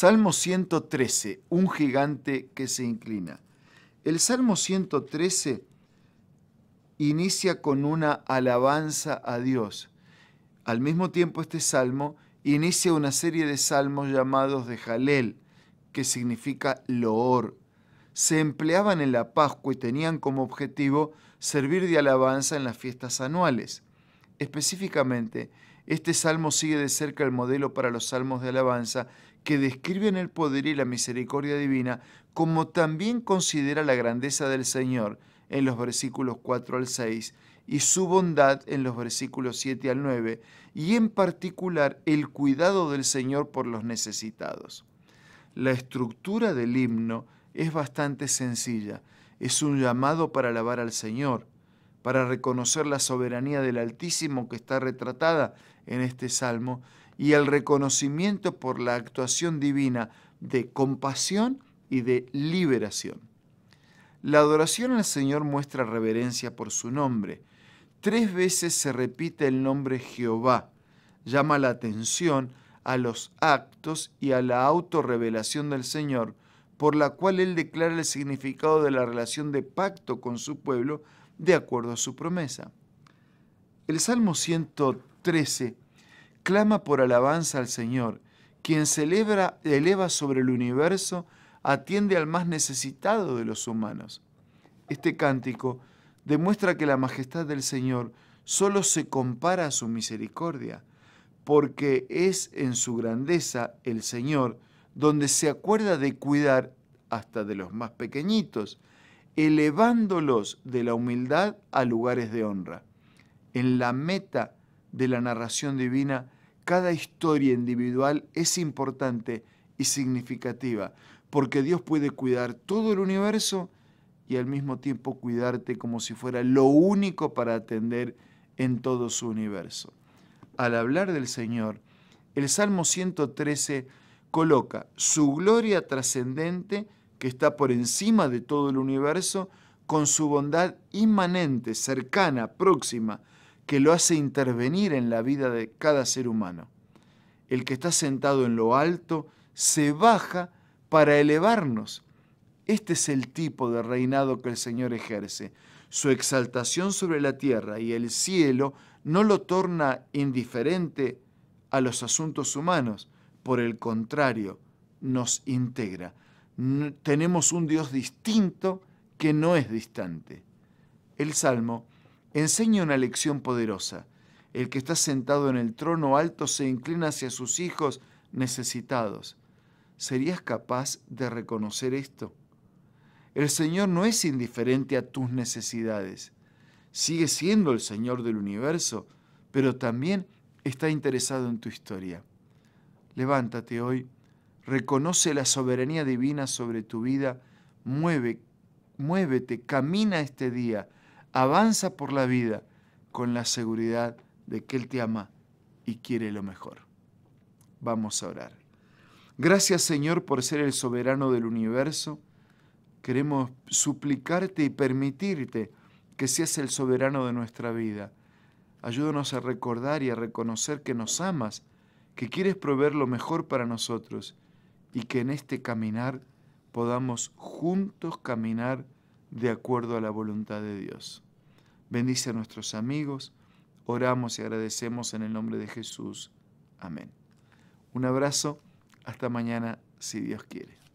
Salmo 113, un gigante que se inclina. El Salmo 113 inicia con una alabanza a Dios. Al mismo tiempo, este salmo inicia una serie de salmos llamados de Jalel, que significa loor. Se empleaban en la Pascua y tenían como objetivo servir de alabanza en las fiestas anuales. Específicamente, este salmo sigue de cerca el modelo para los salmos de alabanza que describen el poder y la misericordia divina, como también considera la grandeza del Señor en los versículos 4 al 6 y su bondad en los versículos 7 al 9, y en particular el cuidado del Señor por los necesitados. La estructura del himno es bastante sencilla. Es un llamado para alabar al Señor, para reconocer la soberanía del Altísimo que está retratada en este salmo y el reconocimiento por la actuación divina de compasión y de liberación. La adoración al Señor muestra reverencia por su nombre. Tres veces se repite el nombre Jehová. Llama la atención a los actos y a la autorrevelación del Señor por la cual Él declara el significado de la relación de pacto con su pueblo de acuerdo a su promesa. El Salmo 113 clama por alabanza al Señor, quien celebra, eleva sobre el universo, atiende al más necesitado de los humanos. Este cántico demuestra que la majestad del Señor solo se compara a su misericordia, porque es en su grandeza el Señor, donde se acuerda de cuidar hasta de los más pequeñitos, elevándolos de la humildad a lugares de honra. En la meta de la narración divina, cada historia individual es importante y significativa, porque Dios puede cuidar todo el universo y al mismo tiempo cuidarte como si fuera lo único para atender en todo su universo. Al hablar del Señor, el Salmo 113 coloca su gloria trascendente, que está por encima de todo el universo, con su bondad inmanente, cercana, próxima, que lo hace intervenir en la vida de cada ser humano. El que está sentado en lo alto se baja para elevarnos. Este es el tipo de reinado que el Señor ejerce. Su exaltación sobre la tierra y el cielo no lo torna indiferente a los asuntos humanos, por el contrario, nos integra. Tenemos un Dios distinto que no es distante. El Salmo enseña una lección poderosa. El que está sentado en el trono alto se inclina hacia sus hijos necesitados. ¿Serías capaz de reconocer esto? El Señor no es indiferente a tus necesidades. Sigue siendo el Señor del universo, pero también está interesado en tu historia. Levántate hoy, reconoce la soberanía divina sobre tu vida, mueve, muévete, camina este día, avanza por la vida con la seguridad de que Él te ama y quiere lo mejor. Vamos a orar. Gracias Señor por ser el soberano del universo. Queremos suplicarte y permitirte que seas el soberano de nuestra vida. Ayúdanos a recordar y a reconocer que nos amas que quieres proveer lo mejor para nosotros y que en este caminar podamos juntos caminar de acuerdo a la voluntad de Dios. Bendice a nuestros amigos, oramos y agradecemos en el nombre de Jesús. Amén. Un abrazo, hasta mañana si Dios quiere.